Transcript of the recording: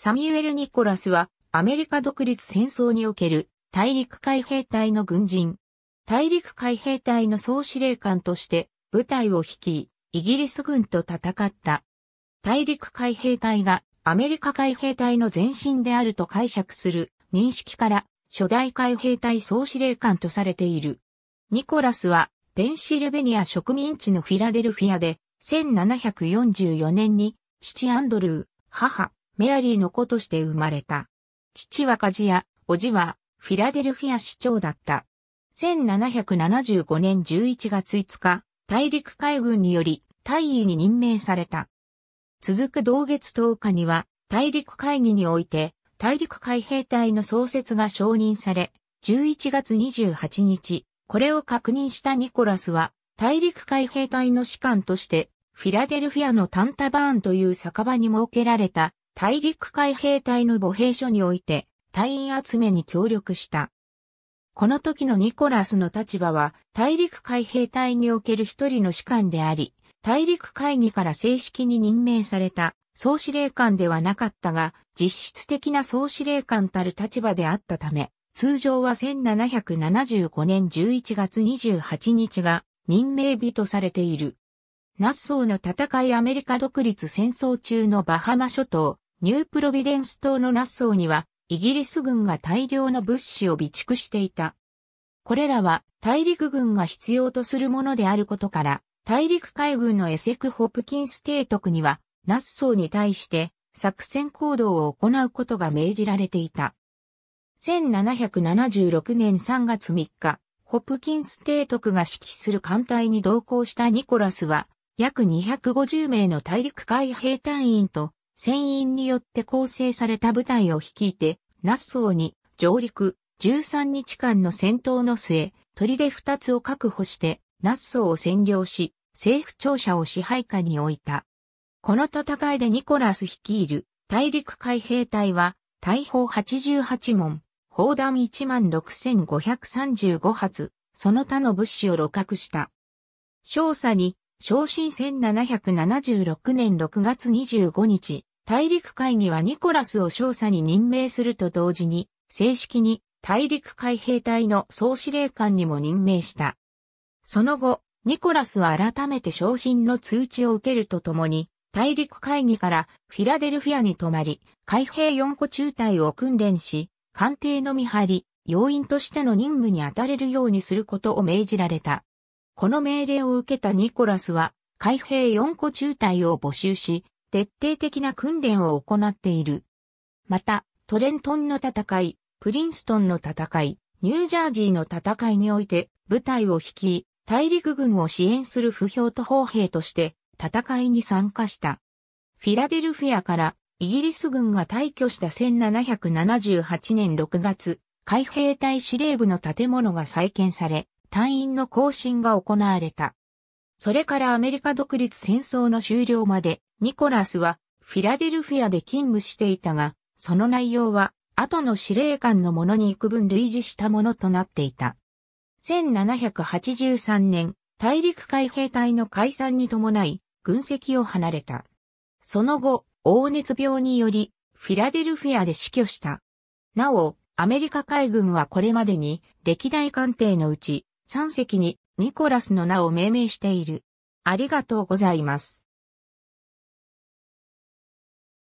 サミュエル・ニコラスは、アメリカ独立戦争における大陸海兵隊の軍人。大陸海兵隊の総司令官として部隊を率い、イギリス軍と戦った。大陸海兵隊がアメリカ海兵隊の前身であると解釈する認識から初代海兵隊総司令官とされている。ニコラスはペンシルベニア植民地のフィラデルフィアで1744年に父アンドルー、母、メアリーの子として生まれた。父は鍛冶屋、叔父はフィラデルフィア市長だった。1775年11月5日、大陸海軍により大尉に任命された。続く同月10日には、大陸会議において、大陸海兵隊の創設が承認され、11月28日、これを確認したニコラスは、大陸海兵隊の士官として、フィラデルフィアのタンタバーンという酒場に設けられた大陸海兵隊の母兵所において隊員集めに協力した。この時のニコラスの立場は大陸海兵隊における一人の士官であり、大陸会議から正式に任命された総司令官ではなかったが、実質的な総司令官たる立場であったため、通常は1775年11月28日が任命日とされている。ナッソーの戦いアメリカ独立戦争中のバハマ諸島、ニュープロビデンス島のナッソーには、イギリス軍が大量の物資を備蓄していた。これらは大陸軍が必要とするものであることから、大陸海軍のエセク・ホプキンス提督には、ナッソーに対して作戦行動を行うことが命じられていた。1776年3月3日、ホプキンス提督が指揮する艦隊に同行したニコラスは、約250名の大陸海兵隊員と船員によって構成された部隊を率いて、ナッソーに上陸13日間の戦闘の末、砦二つを確保して、ナッソーを占領し、政府庁舎を支配下に置いた。この戦いでニコラス率いる大陸海兵隊は、大砲88門、砲弾16,535発、その他の物資を露獲した。少佐に、昇進1776年6月25日、大陸会議はニコラスを少佐に任命すると同時に、正式に大陸海兵隊の総司令官にも任命した。その後、ニコラスは改めて昇進の通知を受けるとともに、大陸会議からフィラデルフィアに泊まり、海兵四個中隊を訓練し、艦艇の見張り、要員としての任務に当たれるようにすることを命じられた。この命令を受けたニコラスは、海兵四個中隊を募集し、徹底的な訓練を行っている。また、トレントンの戦い、プリンストンの戦い、ニュージャージーの戦いにおいて部隊を率い、大陸軍を支援する不評と砲兵として戦いに参加した。フィラデルフィアからイギリス軍が退去した1778年6月、海兵隊司令部の建物が再建され、隊員の更新が行われた。それからアメリカ独立戦争の終了までニコラスはフィラデルフィアで勤務していたが、その内容は後の司令官のものに幾分類似したものとなっていた。1783年、大陸海兵隊の解散に伴い、軍籍を離れた。その後、黄熱病により、フィラデルフィアで死去した。なお、アメリカ海軍はこれまでに、歴代艦艇のうち、3隻にニコラスの名を命名している。ありがとうございます。